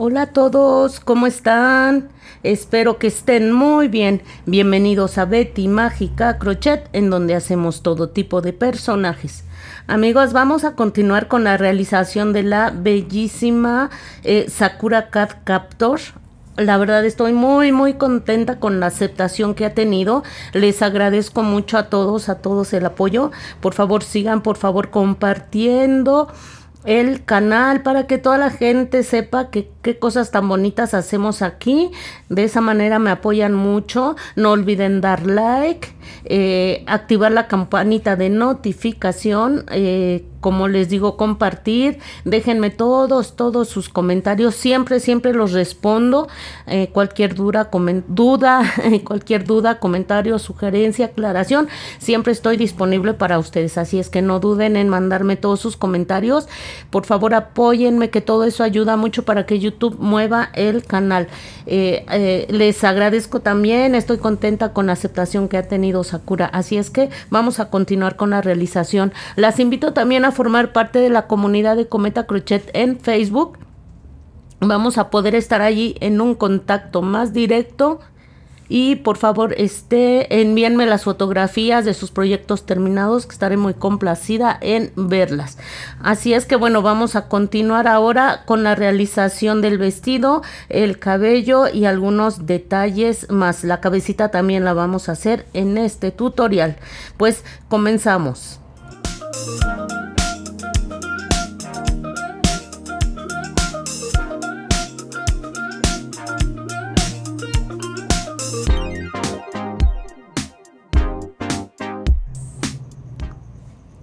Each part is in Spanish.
Hola a todos, ¿cómo están? Espero que estén muy bien. Bienvenidos a Betty Mágica Crochet, en donde hacemos todo tipo de personajes. Amigos, vamos a continuar con la realización de la bellísima eh, Sakura Cat Captor la verdad estoy muy muy contenta con la aceptación que ha tenido. Les agradezco mucho a todos, a todos el apoyo. Por favor, sigan por favor compartiendo el canal para que toda la gente sepa que, qué cosas tan bonitas hacemos aquí. De esa manera me apoyan mucho. No olviden dar like, eh, activar la campanita de notificación. Eh, como les digo, compartir. Déjenme todos, todos sus comentarios. Siempre, siempre los respondo. Eh, cualquier dura, duda, cualquier duda, comentario, sugerencia, aclaración, siempre estoy disponible para ustedes. Así es que no duden en mandarme todos sus comentarios. Por favor, apóyenme, que todo eso ayuda mucho para que YouTube mueva el canal. Eh, eh, les agradezco también. Estoy contenta con la aceptación que ha tenido Sakura. Así es que vamos a continuar con la realización. Las invito también a formar parte de la comunidad de Cometa Crochet en Facebook. Vamos a poder estar allí en un contacto más directo. Y por favor, este, envíenme las fotografías de sus proyectos terminados, que estaré muy complacida en verlas. Así es que bueno, vamos a continuar ahora con la realización del vestido, el cabello y algunos detalles más. La cabecita también la vamos a hacer en este tutorial. Pues comenzamos.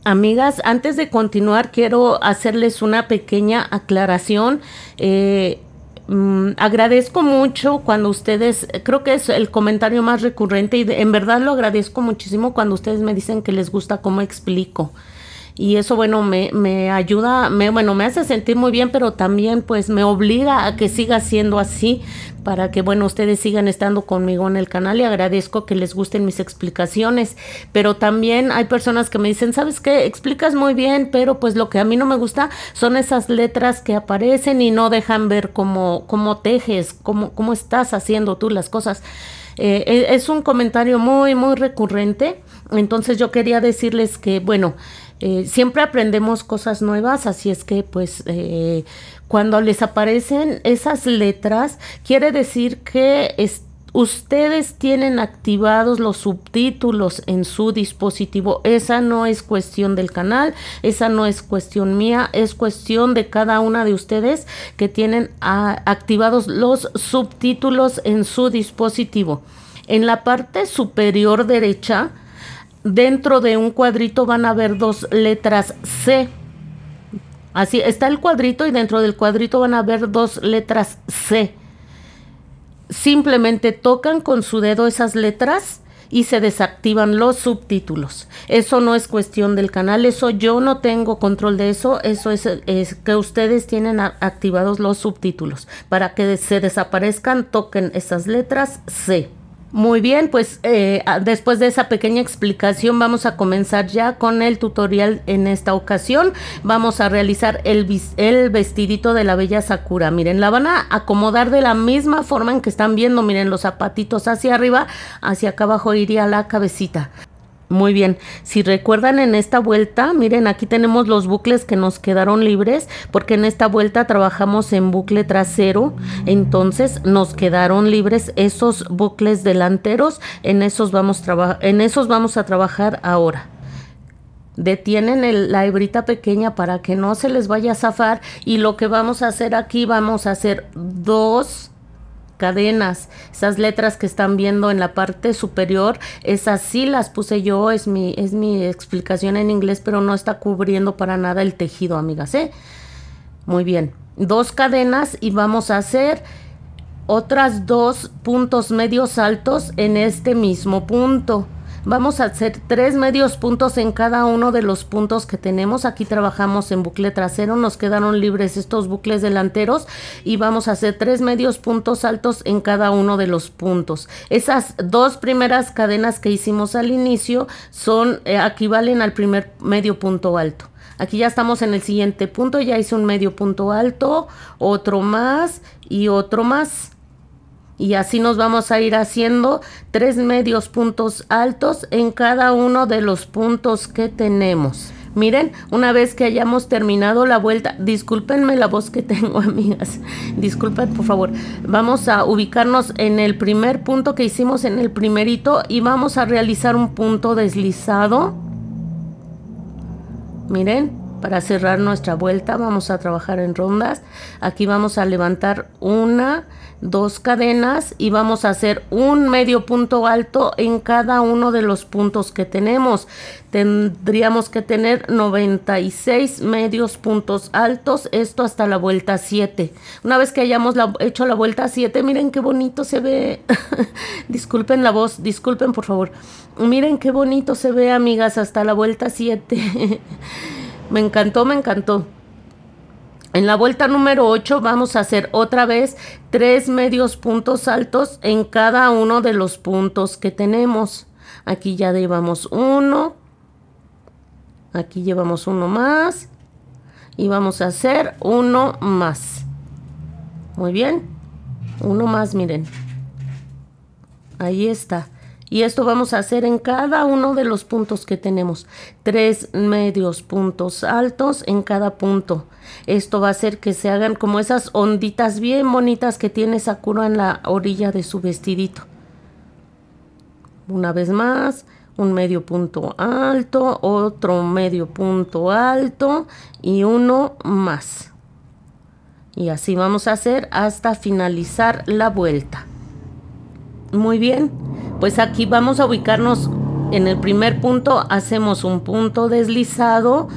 Amigas, antes de continuar, quiero hacerles una pequeña aclaración. Eh, mm, agradezco mucho cuando ustedes, creo que es el comentario más recurrente y en verdad lo agradezco muchísimo cuando ustedes me dicen que les gusta cómo explico y eso bueno me, me ayuda, me, bueno me hace sentir muy bien, pero también pues me obliga a que siga siendo así para que bueno ustedes sigan estando conmigo en el canal y agradezco que les gusten mis explicaciones, pero también hay personas que me dicen, sabes qué, explicas muy bien, pero pues lo que a mí no me gusta son esas letras que aparecen y no dejan ver cómo, cómo tejes, cómo, cómo estás haciendo tú las cosas. Eh, e, es un comentario muy, muy recurrente entonces yo quería decirles que, bueno, eh, siempre aprendemos cosas nuevas, así es que pues eh, cuando les aparecen esas letras, quiere decir que ustedes tienen activados los subtítulos en su dispositivo. Esa no es cuestión del canal, esa no es cuestión mía, es cuestión de cada una de ustedes que tienen ah, activados los subtítulos en su dispositivo. En la parte superior derecha, dentro de un cuadrito van a ver dos letras C. Así está el cuadrito y dentro del cuadrito van a ver dos letras C. Simplemente tocan con su dedo esas letras y se desactivan los subtítulos. Eso no es cuestión del canal, eso yo no tengo control de eso, eso es, es que ustedes tienen activados los subtítulos. Para que se desaparezcan, toquen esas letras C. Muy bien, pues eh, después de esa pequeña explicación vamos a comenzar ya con el tutorial en esta ocasión. Vamos a realizar el, el vestidito de la bella Sakura. Miren, la van a acomodar de la misma forma en que están viendo. Miren, los zapatitos hacia arriba, hacia acá abajo iría la cabecita. Muy bien, si recuerdan en esta vuelta, miren aquí tenemos los bucles que nos quedaron libres porque en esta vuelta trabajamos en bucle trasero, entonces nos quedaron libres esos bucles delanteros, en esos vamos, a trabajar ahora detienen la hebrita pequeña para que no se les vaya a zafar y lo que vamos a hacer aquí vamos a hacer dos cadenas, esas letras que están viendo en la parte superior, esas sí las puse yo, es mi, es mi explicación en inglés, pero no está cubriendo para nada el tejido, amigas, ¿eh? Muy bien, dos cadenas y vamos a hacer otras dos puntos medios altos en este mismo punto. Vamos a hacer tres medios puntos en cada uno de los puntos que tenemos. Aquí trabajamos en bucle trasero, nos quedaron libres estos bucles delanteros y vamos a hacer tres medios puntos altos en cada uno de los puntos. Esas dos primeras cadenas que hicimos al inicio son eh, equivalen al primer medio punto alto. Aquí ya estamos en el siguiente punto, ya hice un medio punto alto, otro más y otro más. Y así nos vamos a ir haciendo tres medios puntos altos en cada uno de los puntos que tenemos. Miren, una vez que hayamos terminado la vuelta, discúlpenme la voz que tengo, amigas. Disculpen, por favor. Vamos a ubicarnos en el primer punto que hicimos en el primerito y vamos a realizar un punto deslizado. Miren, para cerrar nuestra vuelta vamos a trabajar en rondas. Aquí vamos a levantar una, dos cadenas y vamos a hacer un medio punto alto en cada uno de los puntos que tenemos. Tendríamos que tener 96 medios puntos altos, esto hasta la vuelta 7. Una vez que hayamos hecho la vuelta 7, miren qué bonito se ve. disculpen la voz, disculpen por favor. Miren qué bonito se ve, amigas, hasta la vuelta 7. Me encantó, me encantó. En la vuelta número 8 vamos a hacer otra vez tres medios puntos altos en cada uno de los puntos que tenemos. Aquí ya llevamos uno. Aquí llevamos uno más. Y vamos a hacer uno más. Muy bien. Uno más, miren. Ahí está. Y esto vamos a hacer en cada uno de los puntos que tenemos. Tres medios puntos altos en cada punto. Esto va a hacer que se hagan como esas onditas bien bonitas que tiene Sakura en la orilla de su vestidito. Una vez más, un medio punto alto, otro medio punto alto y uno más. Y así vamos a hacer hasta finalizar la vuelta. Muy bien, pues aquí vamos a ubicarnos en el primer punto, hacemos un punto deslizado,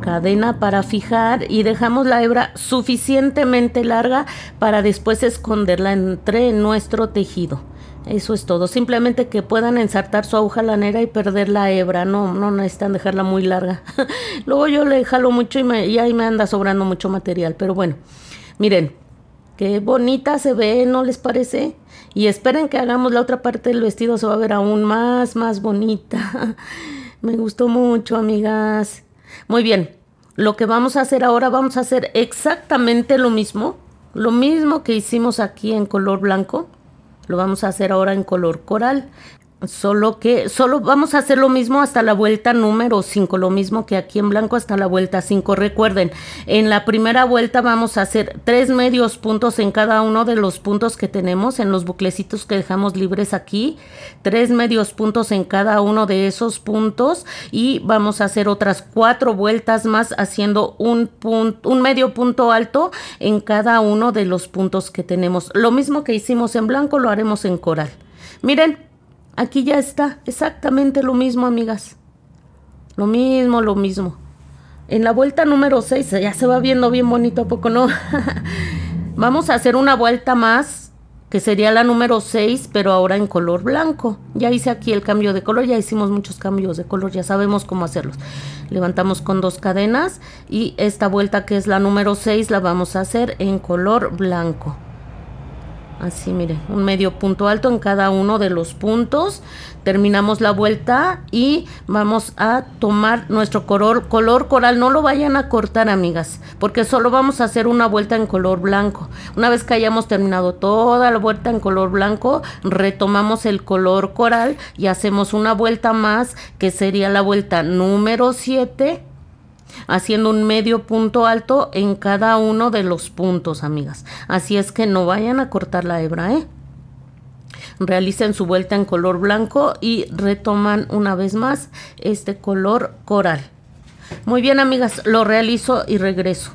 cadena para fijar y dejamos la hebra suficientemente larga para después esconderla entre nuestro tejido. Eso es todo, simplemente que puedan ensartar su aguja lanera y perder la hebra, no, no necesitan dejarla muy larga. Luego yo le jalo mucho y, y ahí me anda sobrando mucho material, pero bueno, miren, qué bonita se ve, ¿no les parece? y esperen que hagamos la otra parte del vestido, se va a ver aún más, más bonita. Me gustó mucho, amigas. Muy bien, lo que vamos a hacer ahora, vamos a hacer exactamente lo mismo, lo mismo que hicimos aquí en color blanco, lo vamos a hacer ahora en color coral. Solo que, solo vamos a hacer lo mismo hasta la vuelta número 5, lo mismo que aquí en blanco hasta la vuelta 5. Recuerden, en la primera vuelta vamos a hacer tres medios puntos en cada uno de los puntos que tenemos, en los buclecitos que dejamos libres aquí, tres medios puntos en cada uno de esos puntos y vamos a hacer otras cuatro vueltas más haciendo un, punto, un medio punto alto en cada uno de los puntos que tenemos. Lo mismo que hicimos en blanco lo haremos en coral. Miren, Aquí ya está exactamente lo mismo, amigas. Lo mismo, lo mismo. En la vuelta número 6 ya se va viendo bien bonito, ¿a poco no? Vamos a hacer una vuelta más, que sería la número 6, pero ahora en color blanco. Ya hice aquí el cambio de color, ya hicimos muchos cambios de color, ya sabemos cómo hacerlos. Levantamos con dos cadenas y esta vuelta que es la número 6 la vamos a hacer en color blanco. Así, miren, un medio punto alto en cada uno de los puntos. Terminamos la vuelta y vamos a tomar nuestro color, color coral. No lo vayan a cortar, amigas, porque solo vamos a hacer una vuelta en color blanco. Una vez que hayamos terminado toda la vuelta en color blanco, retomamos el color coral y hacemos una vuelta más, que sería la vuelta número 7 haciendo un medio punto alto en cada uno de los puntos, amigas. Así es que no vayan a cortar la hebra, ¿eh? Realicen su vuelta en color blanco y retoman una vez más este color coral. Muy bien, amigas, lo realizo y regreso.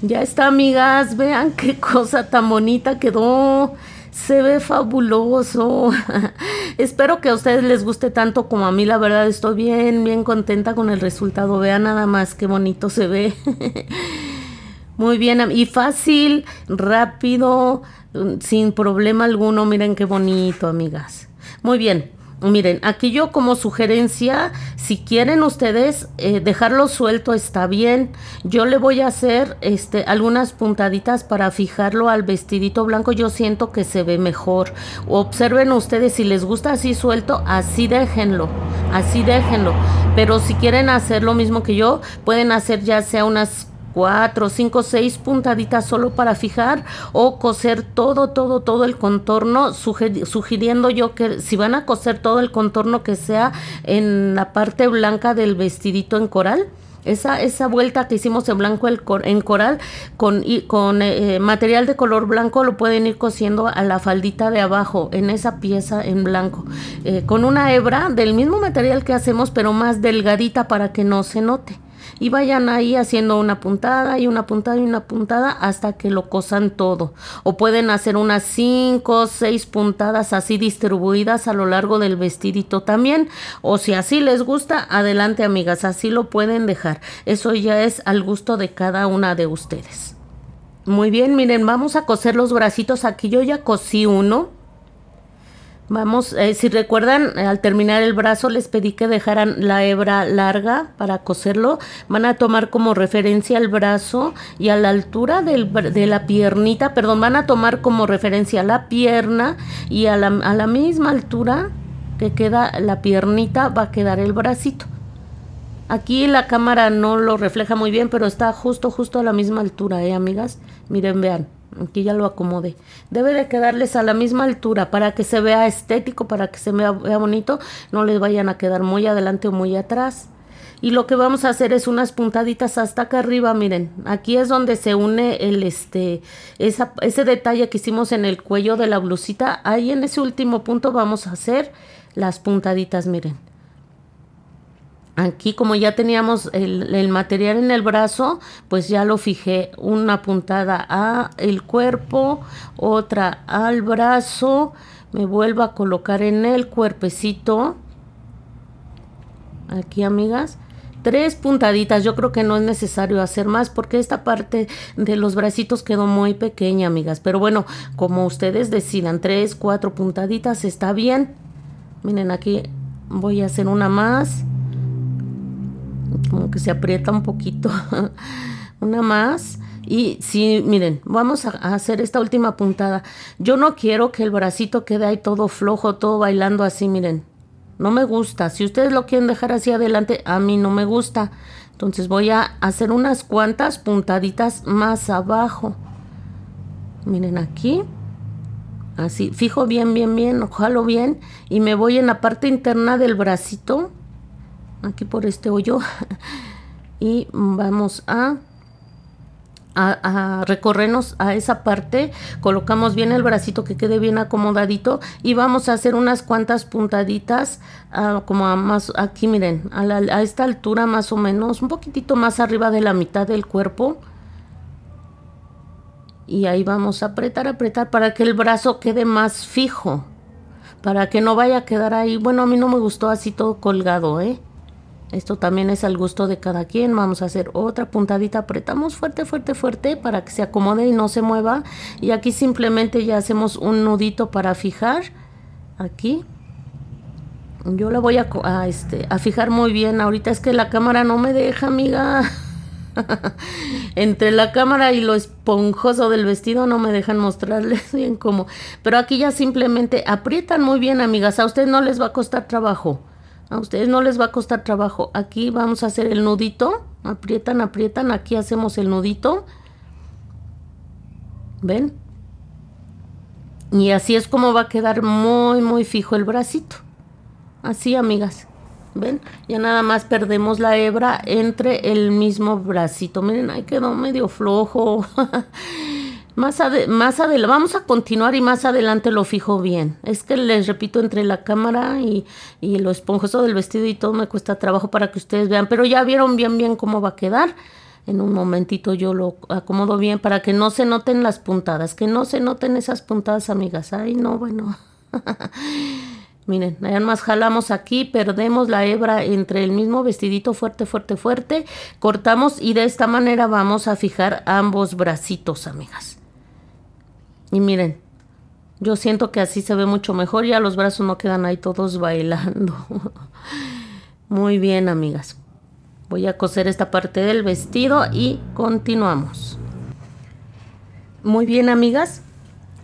Ya está, amigas, vean qué cosa tan bonita quedó se ve fabuloso. Espero que a ustedes les guste tanto como a mí. La verdad estoy bien, bien contenta con el resultado. Vean nada más qué bonito se ve. Muy bien, y fácil, rápido, mm, sin problema alguno. Miren qué bonito, amigas. Muy bien. Miren, aquí yo como sugerencia, si quieren ustedes eh, dejarlo suelto está bien. Yo le voy a hacer este, algunas puntaditas para fijarlo al vestidito blanco. Yo siento que se ve mejor. Observen ustedes, si les gusta así suelto, así déjenlo. Así déjenlo. Pero si quieren hacer lo mismo que yo, pueden hacer ya sea unas cuatro, cinco, seis puntaditas solo para fijar o coser todo, todo, todo el contorno, sugiriendo yo que si van a coser todo el contorno que sea en la parte blanca del vestidito en coral. Esa, esa vuelta que hicimos en blanco en coral con, y con eh, eh, material de color blanco lo pueden ir cosiendo a la faldita de abajo, en esa pieza en blanco, eh, con una hebra del mismo material que hacemos pero más delgadita para que no se note y vayan ahí haciendo una puntada y una puntada y una puntada hasta que lo cosan todo. O pueden hacer unas 5 o 6 puntadas así distribuidas a lo largo del vestidito también. O si así les gusta, adelante amigas, así lo pueden dejar. Eso ya es al gusto de cada una de ustedes. Muy bien, miren, vamos a coser los bracitos. Aquí yo ya cosí uno Vamos, eh, si recuerdan, eh, al terminar el brazo les pedí que dejaran la hebra larga para coserlo. Van a tomar como referencia el brazo y a la altura de la piernita, perdón, van a tomar como referencia la pierna y a la, a la misma altura que queda la piernita va a quedar el bracito. Aquí la cámara no lo refleja muy bien, pero está justo, justo a la misma altura, ¿eh, amigas? Miren, vean. Aquí ya lo acomode Debe de quedarles a la misma altura para que se vea estético, para que se vea, vea bonito. No les vayan a quedar muy adelante o muy atrás. Y lo que vamos a hacer es unas puntaditas hasta acá arriba, miren. Aquí es donde se une el este ese detalle que hicimos en el cuello de la blusita. Ahí en ese último punto vamos a hacer las puntaditas, miren. Aquí como ya teníamos el, material en el brazo, pues ya lo fijé una puntada a el cuerpo, otra al brazo, me vuelvo a colocar en el cuerpecito. Aquí amigas, tres puntaditas, yo creo que no es necesario hacer más porque esta parte de los bracitos quedó muy pequeña amigas, pero bueno, como ustedes decidan, tres, cuatro puntaditas está bien. Miren aquí voy a hacer una más como que se aprieta un poquito. Una más. Y si miren, vamos a hacer esta última puntada. Yo no quiero que el bracito quede ahí todo flojo, todo bailando así, miren. No me gusta. Si ustedes lo quieren dejar así adelante, a mí no me gusta. Entonces voy a hacer unas cuantas puntaditas más abajo. Miren aquí. Así, fijo bien, bien, bien, ojalá bien. Y me voy en la parte interna del bracito aquí por este hoyo y vamos a, a, recorrernos a esa parte colocamos bien el bracito que quede bien acomodadito y vamos a hacer unas cuantas puntaditas ah, como a más aquí miren a, a esta altura más o menos un poquitito más arriba de la mitad del cuerpo y ahí vamos a apretar apretar para que el brazo quede más fijo para que no vaya a quedar ahí bueno a mí no me gustó así todo colgado eh esto también es al gusto de cada quien. Vamos a hacer otra puntadita. Apretamos fuerte, fuerte, fuerte para que se acomode y no se mueva. Y aquí simplemente ya hacemos un nudito para fijar. Aquí. Yo la voy a, este, a fijar muy bien. Ahorita es que la cámara no me deja, amiga. Entre la cámara y lo esponjoso del vestido no me dejan mostrarles bien cómo. Pero aquí ya simplemente aprietan muy bien, amigas. A usted no les va a costar trabajo. A ustedes no les va a costar trabajo. Aquí vamos a hacer el nudito. Aprietan, aprietan. Aquí hacemos el nudito. ¿Ven? Y así es como va a quedar muy, muy fijo el bracito. Así, amigas. ¿Ven? Ya nada más perdemos la hebra entre el mismo bracito. Miren, ahí quedó medio flojo. Más, más adelante, vamos a continuar y más adelante lo fijo bien. Es que les repito, entre la cámara y, y lo esponjoso del vestido y todo me cuesta trabajo para que ustedes vean, pero ya vieron bien bien cómo va a quedar. En un momentito yo lo acomodo bien para que no se noten las puntadas, que no se noten esas puntadas, amigas. Ay, no, bueno. Miren, nada más jalamos aquí, perdemos la hebra entre el mismo vestidito fuerte, fuerte, fuerte, cortamos y de esta manera vamos a fijar ambos bracitos, amigas. Y miren, yo siento que así se ve mucho mejor, ya los brazos no quedan ahí todos bailando. Muy bien, amigas. Voy a coser esta parte del vestido y continuamos. Muy bien, amigas.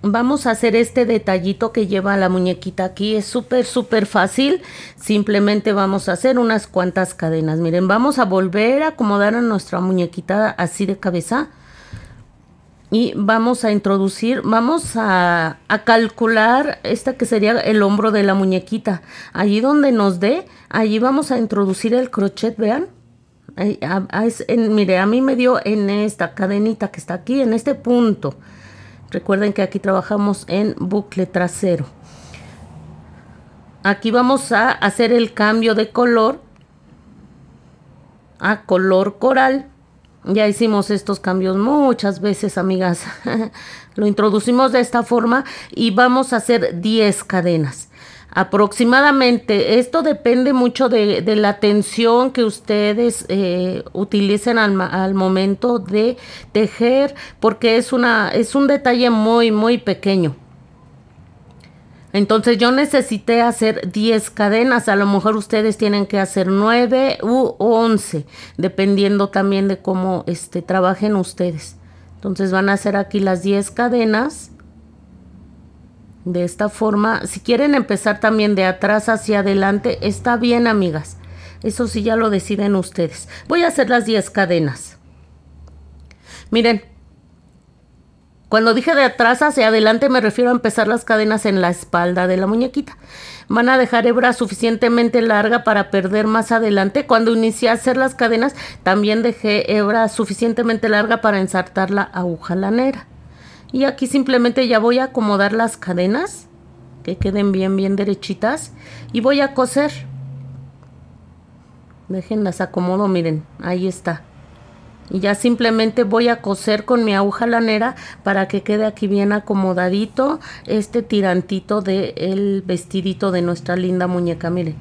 Vamos a hacer este detallito que lleva la muñequita aquí. Es súper, súper fácil. Simplemente vamos a hacer unas cuantas cadenas. Miren, vamos a volver a acomodar a nuestra muñequita así de cabeza y vamos a introducir, vamos a, calcular esta que sería el hombro de la muñequita. Allí donde nos dé, allí vamos a introducir el crochet, vean. en, mire, a mí me dio en esta cadenita que está aquí, en este punto. Recuerden que aquí trabajamos en bucle trasero. Aquí vamos a hacer el cambio de color a color coral ya hicimos estos cambios muchas veces, amigas. Lo introducimos de esta forma y vamos a hacer 10 cadenas. Aproximadamente, esto depende mucho de, la tensión que ustedes eh, utilicen al, al, momento de tejer, porque es, una, es un detalle muy, muy pequeño. Entonces yo necesité hacer 10 cadenas, a lo mejor ustedes tienen que hacer 9 u 11, dependiendo también de cómo este, trabajen ustedes. Entonces van a hacer aquí las 10 cadenas. De esta forma, si quieren empezar también de atrás hacia adelante, está bien amigas. Eso sí ya lo deciden ustedes. Voy a hacer las 10 cadenas. Miren, cuando dije de atrás hacia adelante me refiero a empezar las cadenas en la espalda de la muñequita. Van a dejar hebra suficientemente larga para perder más adelante. Cuando inicié a hacer las cadenas también dejé hebra suficientemente larga para ensartar la aguja lanera. Y aquí simplemente ya voy a acomodar las cadenas que queden bien bien derechitas y voy a coser. Déjenlas acomodo, miren, ahí está y ya simplemente voy a coser con mi aguja lanera para que quede aquí bien acomodadito este tirantito del vestidito de nuestra linda muñeca miren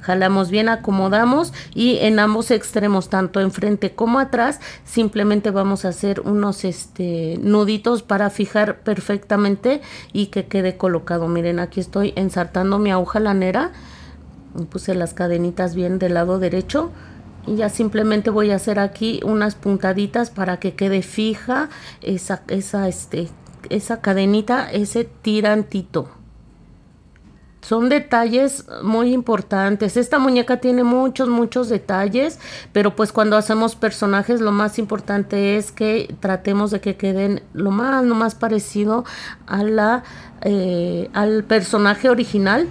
jalamos bien acomodamos y en ambos extremos tanto enfrente como atrás simplemente vamos a hacer unos este nuditos para fijar perfectamente y que quede colocado miren aquí estoy ensartando mi aguja lanera puse las cadenitas bien del lado derecho y ya simplemente voy a hacer aquí unas puntaditas para que quede fija esa, esa, este, esa cadenita, ese tirantito. Son detalles muy importantes. Esta muñeca tiene muchos, muchos detalles, pero pues cuando hacemos personajes lo más importante es que tratemos de que queden lo más, lo más parecido a la, eh, al personaje original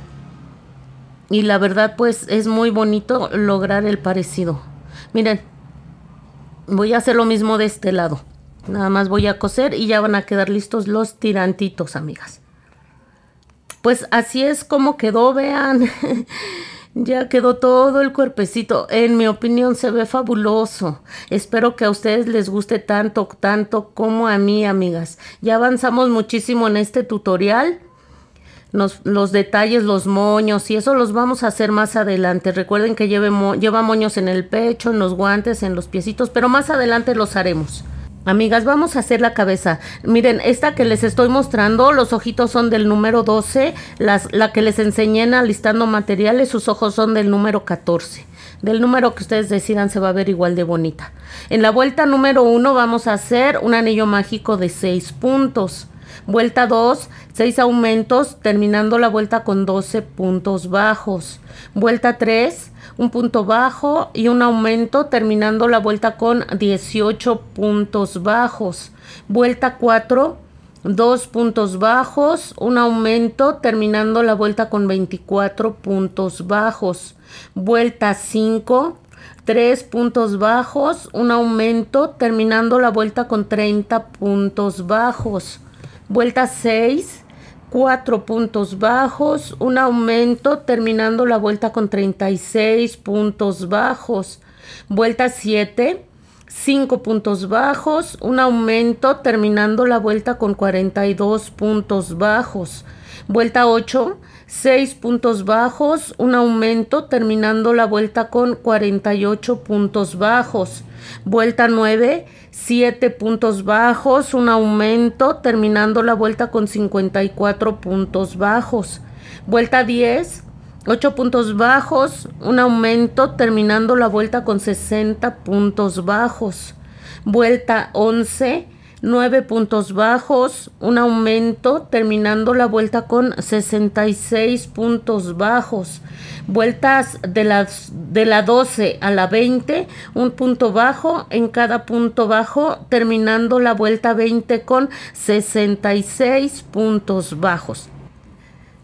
y la verdad pues es muy bonito lograr el parecido. Miren, voy a hacer lo mismo de este lado. Nada más voy a coser y ya van a quedar listos los tirantitos, amigas. Pues así es como quedó, vean. ya quedó todo el cuerpecito. En mi opinión se ve fabuloso. Espero que a ustedes les guste tanto, tanto como a mí, amigas. Ya avanzamos muchísimo en este tutorial los detalles, los moños, y eso los vamos a hacer más adelante. Recuerden que lleve lleva moños en el pecho, en los guantes, en los piecitos, pero más adelante los haremos. Amigas, vamos a hacer la cabeza. Miren, esta que les estoy mostrando, los ojitos son del número 12, las, la que les enseñé en alistando materiales, sus ojos son del número 14. Del número que ustedes decidan se va a ver igual de bonita. En la vuelta número 1 vamos a hacer un anillo mágico de 6 puntos. Vuelta 2, 6 aumentos, terminando la vuelta con 12 puntos bajos. Vuelta 3, un punto bajo y un aumento, terminando la vuelta con 18 puntos bajos. Vuelta 4, 2 puntos bajos, un aumento, terminando la vuelta con 24 puntos bajos. Vuelta 5, 3 puntos bajos, un aumento, terminando la vuelta con 30 puntos bajos vuelta 6, 4 puntos bajos, un aumento terminando la vuelta con 36 puntos bajos, vuelta 7, 5 puntos bajos, un aumento terminando la vuelta con 42 puntos bajos, vuelta 8, 6 puntos bajos, un aumento terminando la vuelta con 48 puntos bajos. Vuelta 9, 7 puntos bajos, un aumento terminando la vuelta con 54 puntos bajos. Vuelta 10, 8 puntos bajos, un aumento terminando la vuelta con 60 puntos bajos. Vuelta 11, 9 puntos bajos, un aumento, terminando la vuelta con 66 puntos bajos. Vueltas de, las, de la 12 a la 20, un punto bajo en cada punto bajo, terminando la vuelta 20 con 66 puntos bajos.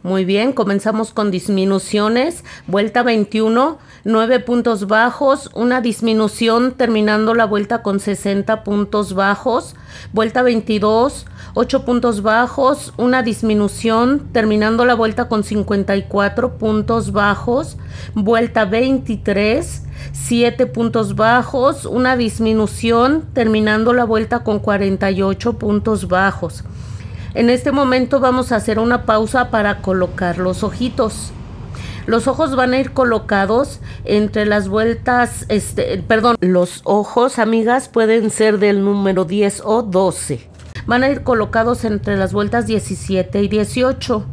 Muy bien, comenzamos con disminuciones. Vuelta 21, 9 puntos bajos, una disminución terminando la vuelta con 60 puntos bajos. Vuelta 22, 8 puntos bajos, una disminución terminando la vuelta con 54 puntos bajos. Vuelta 23, 7 puntos bajos, una disminución terminando la vuelta con 48 puntos bajos. En este momento vamos a hacer una pausa para colocar los ojitos. Los ojos van a ir colocados entre las vueltas, este, perdón, los ojos, amigas, pueden ser del número 10 o 12. Van a ir colocados entre las vueltas 17 y 18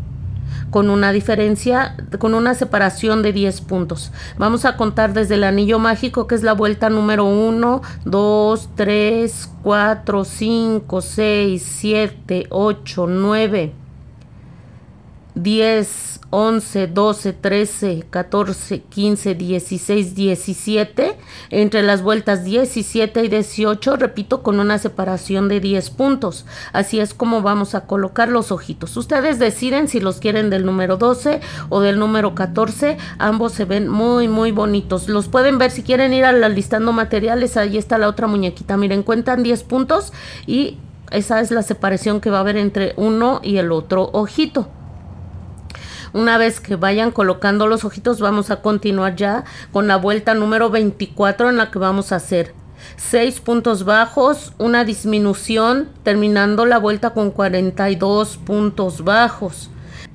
con una diferencia, con una separación de 10 puntos. Vamos a contar desde el anillo mágico, que es la vuelta número 1, 2, 3, 4, 5, 6, 7, 8, 9. 10, 11, 12, 13, 14, 15, 16, 17. Entre las vueltas 17 y 18, repito, con una separación de 10 puntos. Así es como vamos a colocar los ojitos. Ustedes deciden si los quieren del número 12 o del número 14. Ambos se ven muy, muy bonitos. Los pueden ver si quieren ir al listando materiales. Ahí está la otra muñequita. Miren, cuentan 10 puntos y esa es la separación que va a haber entre uno y el otro ojito. Una vez que vayan colocando los ojitos, vamos a continuar ya con la vuelta número 24 en la que vamos a hacer 6 puntos bajos, una disminución, terminando la vuelta con 42 puntos bajos.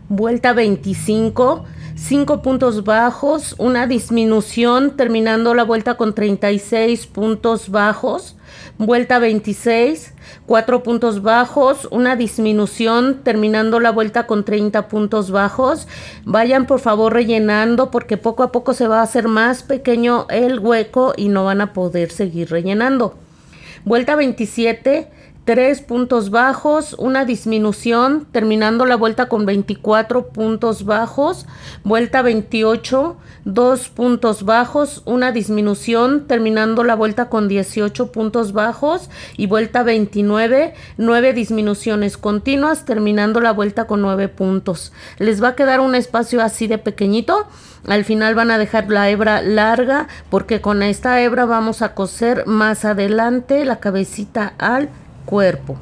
Vuelta 25, 5 puntos bajos, una disminución terminando la vuelta con 36 puntos bajos, vuelta 26, 4 puntos bajos, una disminución terminando la vuelta con 30 puntos bajos. Vayan por favor rellenando porque poco a poco se va a hacer más pequeño el hueco y no van a poder seguir rellenando. Vuelta 27 3 puntos bajos, una disminución, terminando la vuelta con 24 puntos bajos, vuelta 28, 2 puntos bajos, una disminución, terminando la vuelta con 18 puntos bajos y vuelta 29, 9 disminuciones continuas, terminando la vuelta con 9 puntos. Les va a quedar un espacio así de pequeñito. Al final van a dejar la hebra larga porque con esta hebra vamos a coser más adelante la cabecita al cuerpo.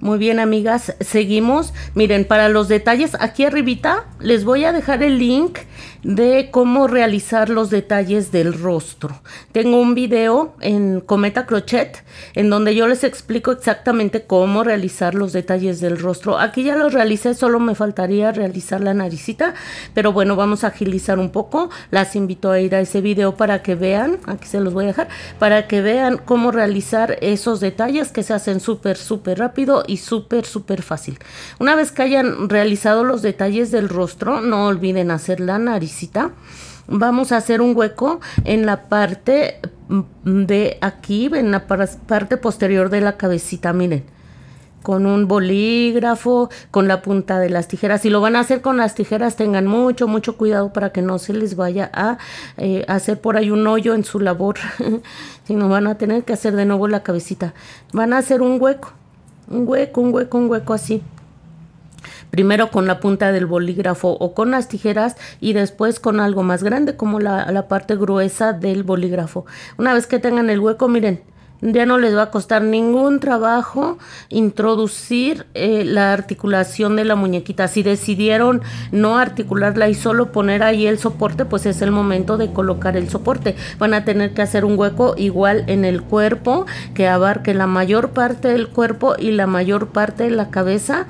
Muy bien, amigas, seguimos. Miren, para los detalles, aquí arribita les voy a dejar el link de cómo realizar los detalles del rostro. Tengo un video en Cometa Crochet en donde yo les explico exactamente cómo realizar los detalles del rostro. Aquí ya los realicé, solo me faltaría realizar la naricita, pero bueno, vamos a agilizar un poco. Las invito a ir a ese video para que vean, aquí se los voy a dejar, para que vean cómo realizar esos detalles que se hacen súper, súper rápido y súper, súper fácil. Una vez que hayan realizado los detalles del rostro, no olviden hacer la nariz vamos a hacer un hueco en la parte mm, de aquí, en la parte posterior de la cabecita, miren con un bolígrafo, con la punta de las tijeras. Si lo van a hacer con las tijeras, tengan mucho, mucho cuidado para que no se les vaya a eh, hacer por ahí un hoyo en su labor. si no, van a tener que hacer de nuevo la cabecita. Van a hacer un hueco, un hueco, un hueco, un hueco así primero con la punta del bolígrafo o con las tijeras y después con algo más grande como la, parte gruesa del bolígrafo. Una vez que tengan el hueco, miren, ya no les va a costar ningún trabajo introducir eh, la articulación de la muñequita. Si decidieron no articularla y solo poner ahí el soporte, pues es el momento de colocar el soporte. Van a tener que hacer un hueco igual en el cuerpo que abarque la mayor parte del cuerpo y la mayor parte de la cabeza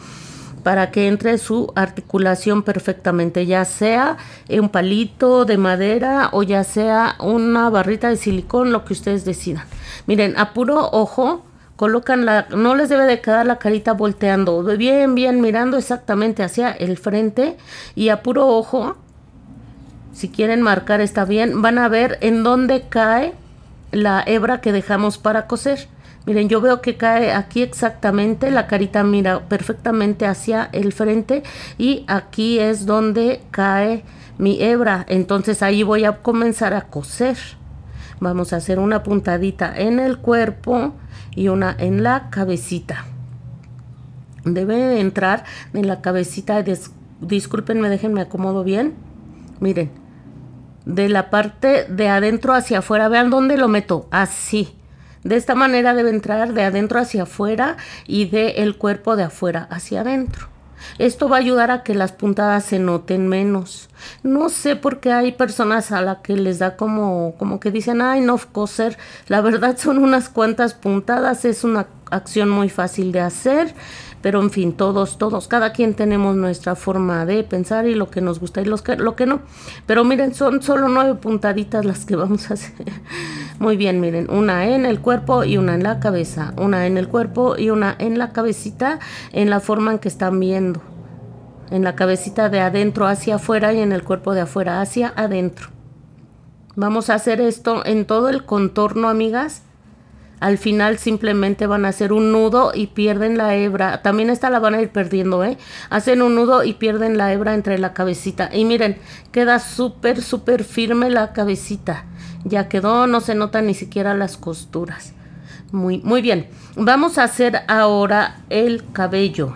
para que entre su articulación perfectamente, ya sea un palito de madera o ya sea una barrita de silicón, lo que ustedes decidan. Miren, a puro ojo, colocan la, no les debe de quedar la carita volteando, bien, bien, mirando exactamente hacia el frente y a puro ojo, si quieren marcar está bien, van a ver en dónde cae la hebra que dejamos para coser. Miren, yo veo que cae aquí exactamente, la carita mira perfectamente hacia el frente y aquí es donde cae mi hebra. Entonces ahí voy a comenzar a coser. Vamos a hacer una puntadita en el cuerpo y una en la cabecita. Debe entrar en la cabecita, me discúlpenme, déjenme acomodo bien. Miren, de la parte de adentro hacia afuera, vean dónde lo meto, así de esta manera debe entrar de adentro hacia afuera y de el cuerpo de afuera hacia adentro. Esto va a ayudar a que las puntadas se noten menos. No sé por qué hay personas a las que les da como, como que dicen, ay, no coser. La verdad son unas cuantas puntadas, es una acción muy fácil de hacer pero en fin, todos, todos, cada quien tenemos nuestra forma de pensar y lo que nos gusta y que, lo que no. Pero miren, son solo nueve puntaditas las que vamos a hacer. Muy bien, miren, una en el cuerpo y una en la cabeza, una en el cuerpo y una en la cabecita, en la forma en que están viendo. En la cabecita de adentro hacia afuera y en el cuerpo de afuera hacia adentro. Vamos a hacer esto en todo el contorno, amigas al final simplemente van a hacer un nudo y pierden la hebra. También esta la van a ir perdiendo, ¿eh? Hacen un nudo y pierden la hebra entre la cabecita. Y miren, queda súper, súper firme la cabecita. Ya quedó, no se notan ni siquiera las costuras. Muy, muy bien, vamos a hacer ahora el cabello.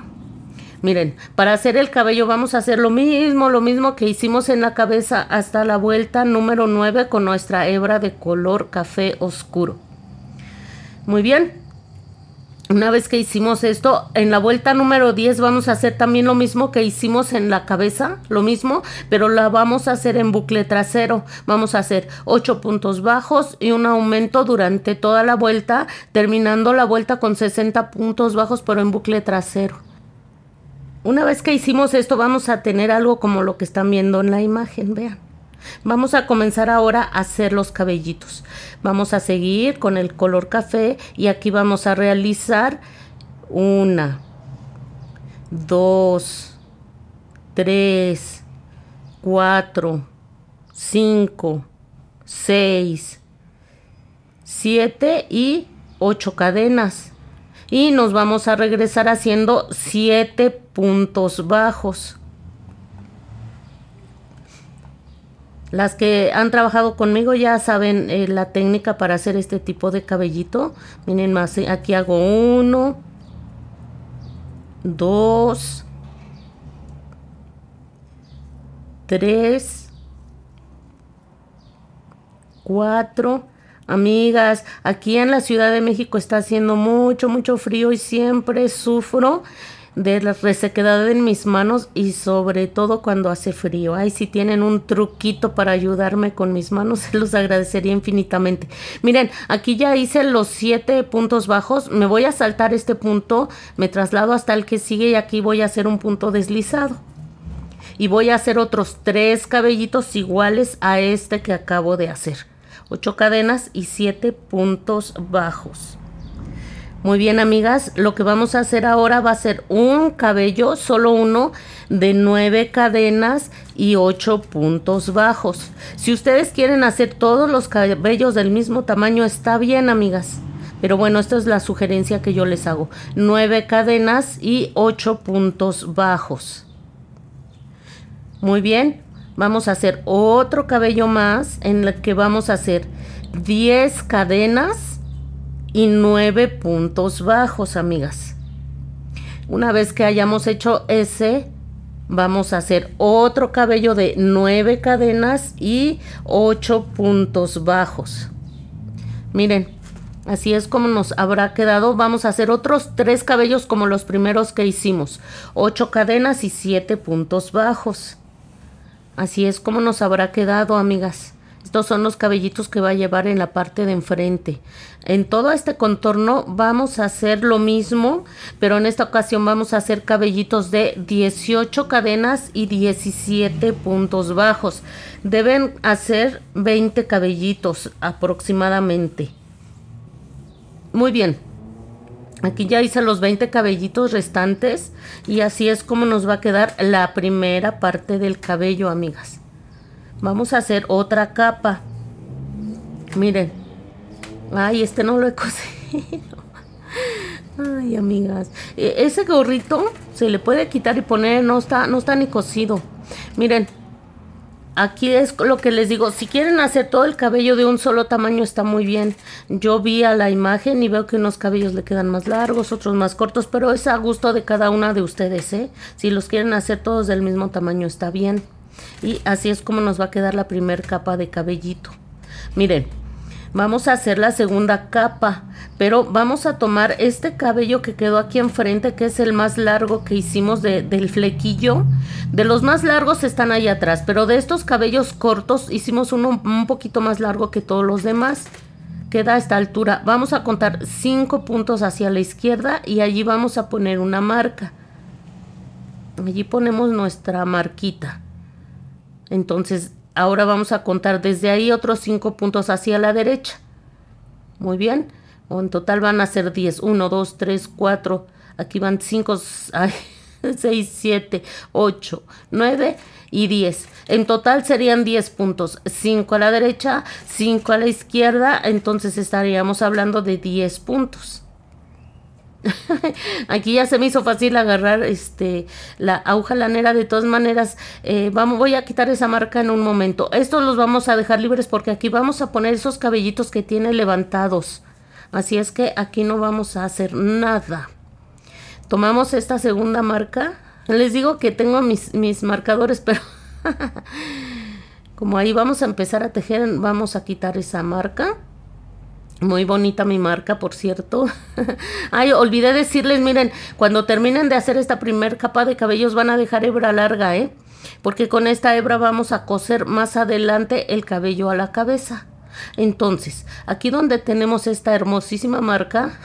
Miren, para hacer el cabello vamos a hacer lo mismo, lo mismo que hicimos en la cabeza hasta la vuelta número 9 con nuestra hebra de color café oscuro. Muy bien. Una vez que hicimos esto, en la vuelta número 10 vamos a hacer también lo mismo que hicimos en la cabeza, lo mismo, pero la vamos a hacer en bucle trasero. Vamos a hacer 8 puntos bajos y un aumento durante toda la vuelta, terminando la vuelta con 60 puntos bajos, pero en bucle trasero. Una vez que hicimos esto, vamos a tener algo como lo que están viendo en la imagen, vean. Vamos a comenzar ahora a hacer los cabellitos. Vamos a seguir con el color café y aquí vamos a realizar una, dos, tres, cuatro, cinco, seis, siete y ocho cadenas. Y nos vamos a regresar haciendo siete puntos bajos. Las que han trabajado conmigo ya saben eh, la técnica para hacer este tipo de cabellito. Miren más, eh, aquí hago uno, dos, tres, cuatro. Amigas, aquí en la Ciudad de México está haciendo mucho, mucho frío y siempre sufro de la resequedad en mis manos y sobre todo cuando hace frío. Ay, si tienen un truquito para ayudarme con mis manos, se los agradecería infinitamente. Miren, aquí ya hice los siete puntos bajos. Me voy a saltar este punto, me traslado hasta el que sigue y aquí voy a hacer un punto deslizado. Y voy a hacer otros tres cabellitos iguales a este que acabo de hacer. Ocho cadenas y siete puntos bajos. Muy bien, amigas, lo que vamos a hacer ahora va a ser un cabello, solo uno, de 9 cadenas y 8 puntos bajos. Si ustedes quieren hacer todos los cabellos del mismo tamaño, está bien, amigas. Pero bueno, esta es la sugerencia que yo les hago. 9 cadenas y 8 puntos bajos. Muy bien, vamos a hacer otro cabello más en el que vamos a hacer 10 cadenas y 9 puntos bajos, amigas. Una vez que hayamos hecho ese, vamos a hacer otro cabello de 9 cadenas y 8 puntos bajos. Miren, así es como nos habrá quedado. Vamos a hacer otros tres cabellos como los primeros que hicimos. 8 cadenas y 7 puntos bajos. Así es como nos habrá quedado, amigas. Estos son los cabellitos que va a llevar en la parte de enfrente. En todo este contorno vamos a hacer lo mismo, pero en esta ocasión vamos a hacer cabellitos de 18 cadenas y 17 puntos bajos. Deben hacer 20 cabellitos aproximadamente. Muy bien. Aquí ya hice los 20 cabellitos restantes y así es como nos va a quedar la primera parte del cabello, amigas. Vamos a hacer otra capa. Miren. Ay, este no lo he cosido. Ay, amigas. E, ese gorrito se le puede quitar y poner, no está, no está ni cosido. Miren, aquí es lo que les digo. Si quieren hacer todo el cabello de un solo tamaño, está muy bien. Yo vi a la imagen y veo que unos cabellos le quedan más largos, otros más cortos, pero es a gusto de cada una de ustedes, ¿eh? Si los quieren hacer todos del mismo tamaño, está bien y así es como nos va a quedar la primera capa de cabellito miren vamos a hacer la segunda capa pero vamos a tomar este cabello que quedó aquí enfrente que es el más largo que hicimos de, del flequillo de los más largos están ahí atrás pero de estos cabellos cortos hicimos uno un poquito más largo que todos los demás queda a esta altura vamos a contar 5 puntos hacia la izquierda y allí vamos a poner una marca allí ponemos nuestra marquita entonces, ahora vamos a contar desde ahí otros 5 puntos hacia la derecha. Muy bien. en total van a ser 10. 1, 2, 3, 4. Aquí van 5, 6, 7, 8, 9 y 10. En total serían 10 puntos. 5 a la derecha, 5 a la izquierda. Entonces estaríamos hablando de 10 puntos. Aquí ya se me hizo fácil agarrar este, la aguja lanera. De todas maneras, eh, vamos, voy a quitar esa marca en un momento. Estos los vamos a dejar libres porque aquí vamos a poner esos cabellitos que tiene levantados. Así es que aquí no vamos a hacer nada. Tomamos esta segunda marca. Les digo que tengo mis, mis marcadores, pero... como ahí vamos a empezar a tejer, vamos a quitar esa marca. Muy bonita mi marca, por cierto. Ay, olvidé decirles, miren, cuando terminen de hacer esta primer capa de cabellos van a dejar hebra larga, ¿eh? Porque con esta hebra vamos a coser más adelante el cabello a la cabeza. Entonces, aquí donde tenemos esta hermosísima marca,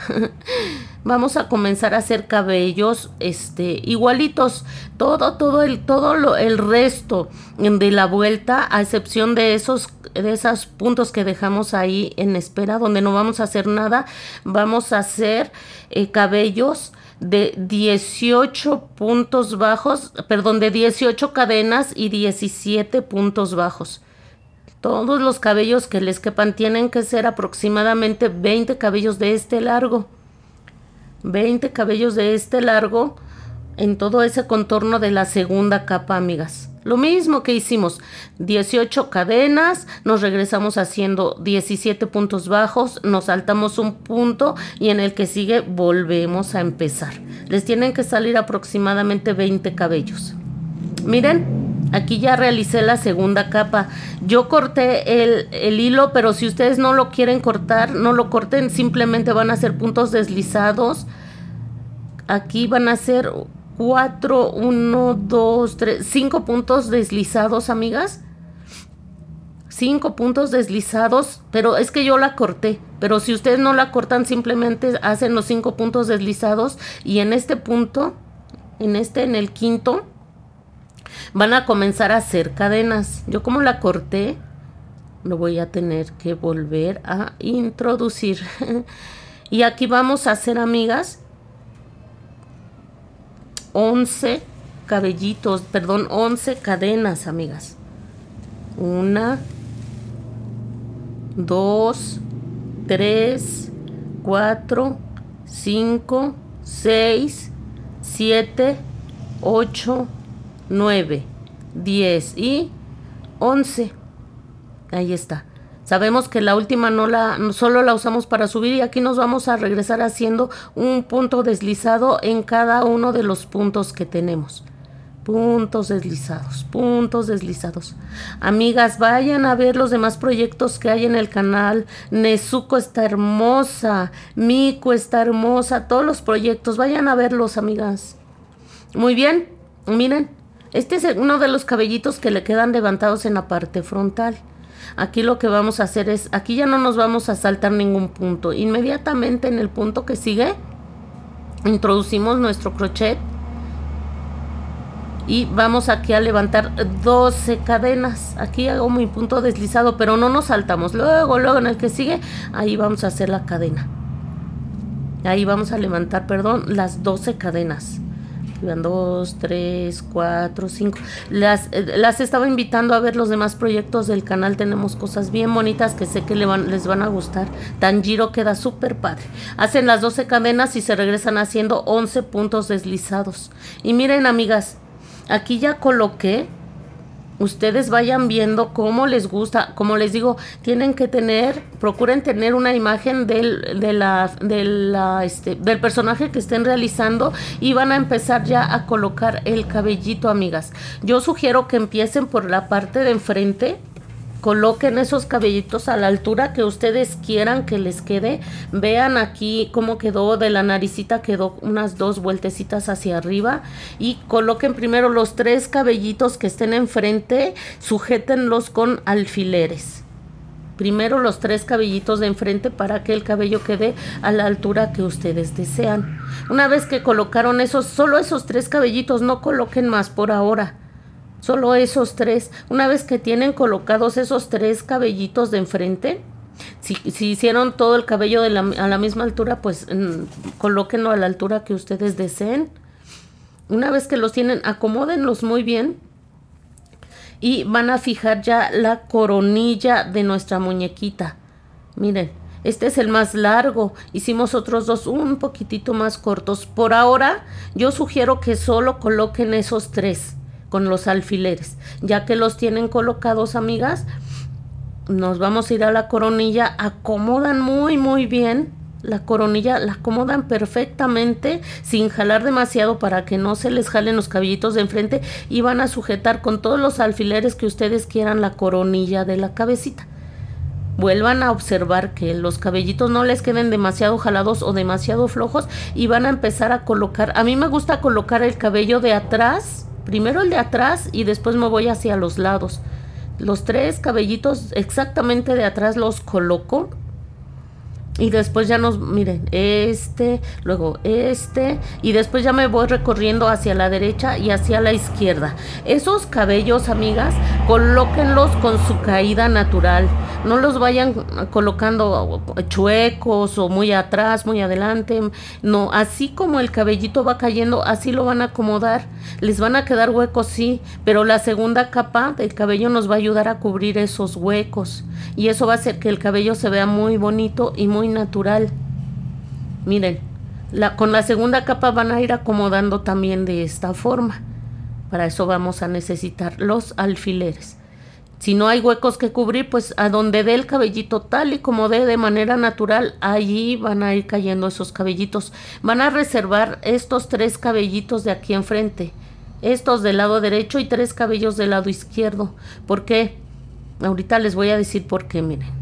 vamos a comenzar a hacer cabellos este igualitos todo todo el todo lo, el resto de la vuelta a excepción de esos de esos puntos que dejamos ahí en espera donde no vamos a hacer nada vamos a hacer eh, cabellos de 18 puntos bajos perdón de 18 cadenas y 17 puntos bajos todos los cabellos que les quepan tienen que ser aproximadamente 20 cabellos de este largo 20 cabellos de este largo en todo ese contorno de la segunda capa, amigas. Lo mismo que hicimos, 18 cadenas, nos regresamos haciendo 17 puntos bajos, nos saltamos un punto y en el que sigue volvemos a empezar. Les tienen que salir aproximadamente 20 cabellos. Miren, Aquí ya realicé la segunda capa. Yo corté el, hilo, pero si ustedes no lo quieren cortar, no lo corten, simplemente van a ser puntos deslizados. Aquí van a ser 4, 1, 2, 3, 5 puntos deslizados, amigas. 5 puntos deslizados, pero es que yo la corté. Pero si ustedes no la cortan, simplemente hacen los 5 puntos deslizados. Y en este punto, en este, en el quinto, Van a comenzar a hacer cadenas. Yo como la corté, lo voy a tener que volver a introducir. y aquí vamos a hacer, amigas, 11 cabellitos, perdón, 11 cadenas, amigas. Una, 2 tres, 4 5 6 siete, ocho, 9, 10 y 11. Ahí está. Sabemos que la última no la solo la usamos para subir y aquí nos vamos a regresar haciendo un punto deslizado en cada uno de los puntos que tenemos. Puntos deslizados, puntos deslizados. Amigas, vayan a ver los demás proyectos que hay en el canal. Nezuko está hermosa, Miku está hermosa, todos los proyectos, vayan a verlos, amigas. Muy bien, miren, este es uno de los cabellitos que le quedan levantados en la parte frontal. Aquí lo que vamos a hacer es, aquí ya no nos vamos a saltar ningún punto. Inmediatamente en el punto que sigue, introducimos nuestro crochet y vamos aquí a levantar 12 cadenas aquí hago mi punto deslizado pero no nos saltamos luego luego en el que sigue ahí vamos a hacer la cadena ahí vamos a levantar perdón las 12 cadenas 2, dos, tres, cuatro, cinco. Las, eh, las estaba invitando a ver los demás proyectos del canal. Tenemos cosas bien bonitas que sé que le van, les van a gustar. Tanjiro queda súper padre. Hacen las 12 cadenas y se regresan haciendo 11 puntos deslizados. Y miren, amigas, aquí ya coloqué ustedes vayan viendo cómo les gusta. Como les digo, tienen que tener, procuren tener una imagen del, de la, de la, este, del personaje que estén realizando y van a empezar ya a colocar el cabellito, amigas. Yo sugiero que empiecen por la parte de enfrente coloquen esos cabellitos a la altura que ustedes quieran que les quede. Vean aquí cómo quedó de la naricita, quedó unas dos vueltecitas hacia arriba y coloquen primero los tres cabellitos que estén enfrente, sujétenlos con alfileres. Primero los tres cabellitos de enfrente para que el cabello quede a la altura que ustedes desean. Una vez que colocaron esos, solo esos tres cabellitos, no coloquen más por ahora Solo esos tres. Una vez que tienen colocados esos tres cabellitos de enfrente, si, hicieron todo el cabello a la misma altura, pues mm, colóquenlo a la altura que ustedes deseen. Una vez que los tienen, acomódenlos muy bien. Y van a fijar ya la coronilla de nuestra muñequita. Miren, este es el más largo. Hicimos otros dos un poquitito más cortos. Por ahora, yo sugiero que solo coloquen esos tres con los alfileres. Ya que los tienen colocados, amigas, nos vamos a ir a la coronilla. Acomodan muy, muy bien. La coronilla la acomodan perfectamente sin jalar demasiado para que no se les jalen los cabellitos de enfrente y van a sujetar con todos los alfileres que ustedes quieran la coronilla de la cabecita vuelvan a observar que los cabellitos no les queden demasiado jalados o demasiado flojos y van a empezar a colocar. A mí me gusta colocar el cabello de atrás Primero el de atrás y después me voy hacia los lados. Los tres cabellitos exactamente de atrás los coloco y después ya nos, miren, este, luego este, y después ya me voy recorriendo hacia la derecha y hacia la izquierda. Esos cabellos, amigas, colóquenlos con su caída natural. No los vayan colocando chuecos o muy atrás, muy adelante. No, así como el cabellito va cayendo, así lo van a acomodar. Les van a quedar huecos, sí, pero la segunda capa del cabello nos va a ayudar a cubrir esos huecos. Y eso va a hacer que el cabello se vea muy bonito y muy natural. Miren, la, con la segunda capa van a ir acomodando también de esta forma. Para eso vamos a necesitar los alfileres. Si no hay huecos que cubrir, pues a donde dé el cabellito tal y como dé de manera natural, allí van a ir cayendo esos cabellitos. Van a reservar estos tres cabellitos de aquí enfrente, estos del lado derecho y tres cabellos del lado izquierdo. ¿Por qué? Ahorita les voy a decir por qué, miren.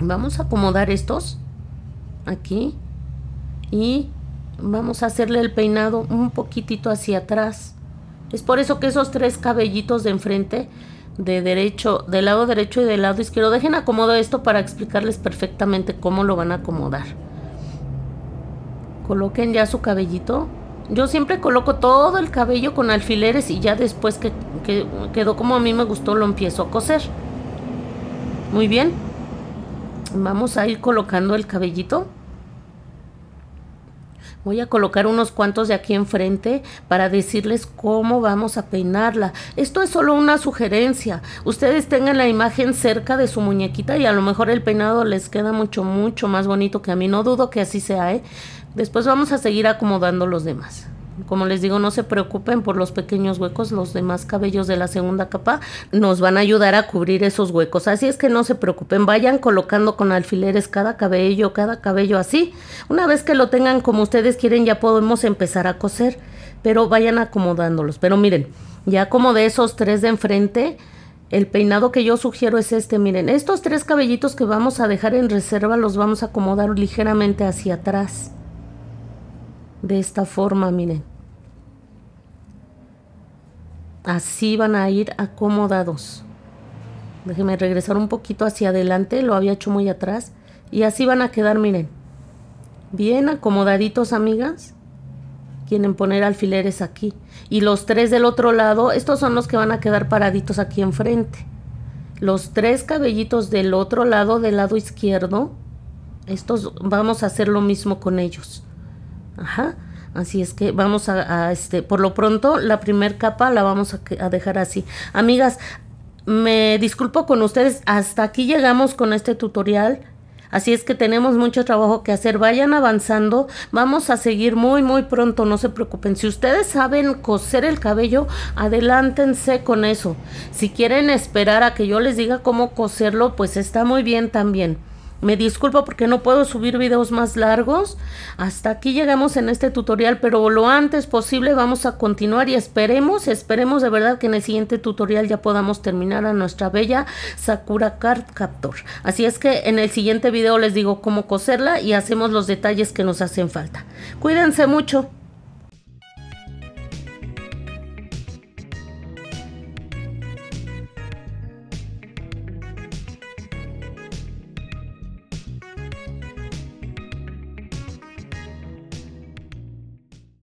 Vamos a acomodar estos aquí y vamos a hacerle el peinado un poquitito hacia atrás. Es por eso que esos tres cabellitos de enfrente, de derecho, del lado derecho y del lado izquierdo, dejen acomodo esto para explicarles perfectamente cómo lo van a acomodar. Coloquen ya su cabellito. Yo siempre coloco todo el cabello con alfileres y ya después que, que quedó como a mí me gustó lo empiezo a coser. Muy bien. Vamos a ir colocando el cabellito. Voy a colocar unos cuantos de aquí enfrente para decirles cómo vamos a peinarla. Esto es solo una sugerencia. Ustedes tengan la imagen cerca de su muñequita y a lo mejor el peinado les queda mucho, mucho más bonito que a mí. No dudo que así sea, ¿eh? Después vamos a seguir acomodando los demás. Como les digo, no se preocupen por los pequeños huecos, los demás cabellos de la segunda capa nos van a ayudar a cubrir esos huecos. Así es que no se preocupen, vayan colocando con alfileres cada cabello, cada cabello así. Una vez que lo tengan como ustedes quieren, ya podemos empezar a coser, pero vayan acomodándolos. Pero miren, ya como de esos tres de enfrente, el peinado que yo sugiero es este, miren, estos tres cabellitos que vamos a dejar en reserva los vamos a acomodar ligeramente hacia atrás de esta forma, miren. Así van a ir acomodados. Déjenme regresar un poquito hacia adelante, lo había hecho muy atrás. Y así van a quedar, miren. Bien acomodaditos, amigas. Quieren poner alfileres aquí. Y los tres del otro lado, estos son los que van a quedar paraditos aquí enfrente. Los tres cabellitos del otro lado, del lado izquierdo, estos vamos a hacer lo mismo con ellos. Ajá. Así es que vamos a, este, por lo pronto, la primer capa la vamos a, a dejar así. Amigas, me disculpo con ustedes, hasta aquí llegamos con este tutorial. Así es que tenemos mucho trabajo que hacer. Vayan avanzando. Vamos a seguir muy, muy pronto. No se preocupen. Si ustedes saben coser el cabello, adelántense con eso. Si quieren esperar a que yo les diga cómo coserlo, pues está muy bien también. Me disculpo porque no puedo subir videos más largos. Hasta aquí llegamos en este tutorial, pero lo antes posible vamos a continuar y esperemos, esperemos de verdad que en el siguiente tutorial ya podamos terminar a nuestra bella Sakura Card Captor. Así es que en el siguiente video les digo cómo coserla y hacemos los detalles que nos hacen falta. Cuídense mucho.